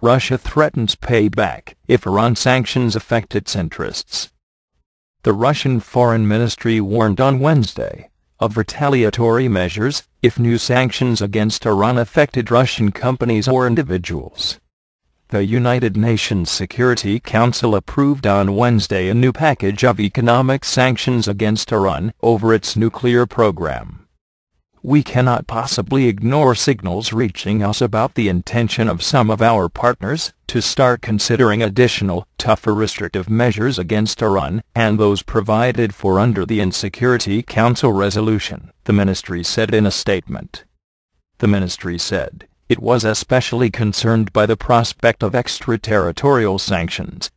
Russia threatens payback if Iran sanctions affect its interests. The Russian Foreign Ministry warned on Wednesday of retaliatory measures if new sanctions against Iran affected Russian companies or individuals. The United Nations Security Council approved on Wednesday a new package of economic sanctions against Iran over its nuclear program we cannot possibly ignore signals reaching us about the intention of some of our partners to start considering additional, tougher restrictive measures against Iran and those provided for under the Insecurity Council resolution, the ministry said in a statement. The ministry said, it was especially concerned by the prospect of extraterritorial sanctions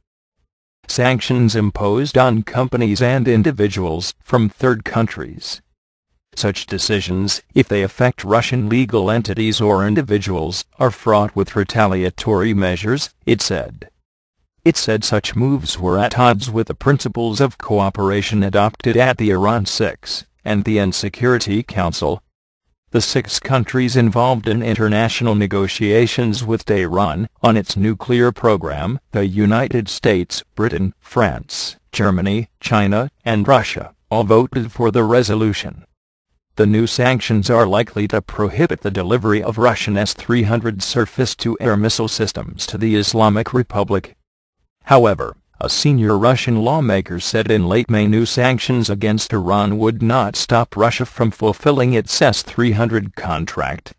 sanctions imposed on companies and individuals from third countries such decisions, if they affect Russian legal entities or individuals, are fraught with retaliatory measures, it said. It said such moves were at odds with the principles of cooperation adopted at the Iran 6 and the UN Security Council. The six countries involved in international negotiations with Tehran on its nuclear program, the United States, Britain, France, Germany, China, and Russia, all voted for the resolution. The new sanctions are likely to prohibit the delivery of Russian S-300 surface-to-air missile systems to the Islamic Republic. However, a senior Russian lawmaker said in late May new sanctions against Iran would not stop Russia from fulfilling its S-300 contract.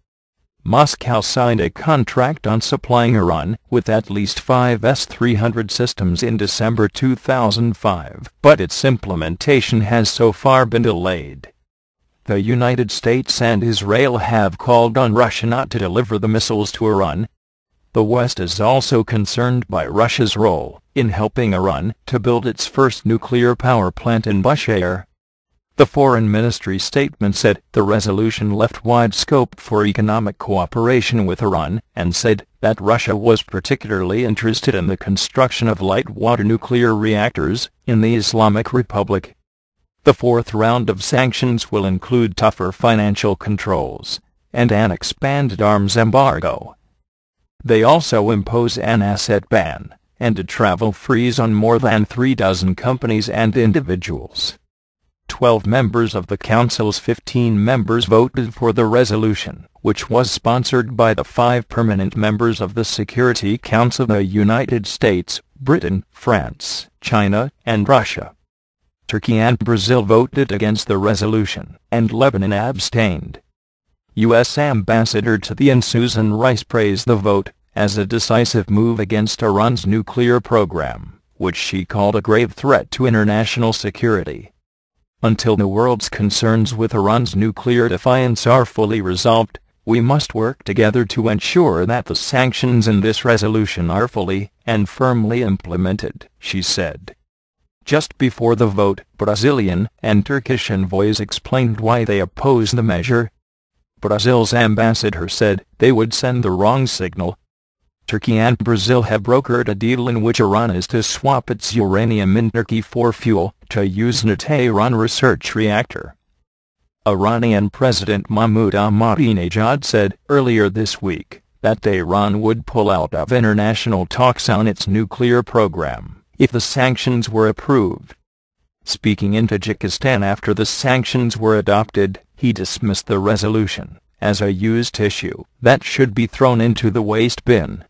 Moscow signed a contract on supplying Iran with at least five S-300 systems in December 2005, but its implementation has so far been delayed. The United States and Israel have called on Russia not to deliver the missiles to Iran. The West is also concerned by Russia's role in helping Iran to build its first nuclear power plant in Bushehr. The Foreign Ministry statement said the resolution left wide scope for economic cooperation with Iran and said that Russia was particularly interested in the construction of light water nuclear reactors in the Islamic Republic the fourth round of sanctions will include tougher financial controls and an expanded arms embargo. They also impose an asset ban and a travel freeze on more than three dozen companies and individuals. Twelve members of the Council's 15 members voted for the resolution, which was sponsored by the five permanent members of the Security Council the United States, Britain, France, China, and Russia. Turkey and Brazil voted against the resolution, and Lebanon abstained. U.S. Ambassador to the UN Susan Rice praised the vote as a decisive move against Iran's nuclear program, which she called a grave threat to international security. Until the world's concerns with Iran's nuclear defiance are fully resolved, we must work together to ensure that the sanctions in this resolution are fully and firmly implemented, she said. Just before the vote, Brazilian and Turkish envoys explained why they oppose the measure. Brazil's ambassador said they would send the wrong signal. Turkey and Brazil have brokered a deal in which Iran is to swap its uranium in Turkey for fuel to use in a Tehran research reactor. Iranian President Mahmoud Ahmadinejad said earlier this week that Tehran would pull out of international talks on its nuclear program if the sanctions were approved. Speaking in Tajikistan after the sanctions were adopted, he dismissed the resolution as a used issue that should be thrown into the waste bin.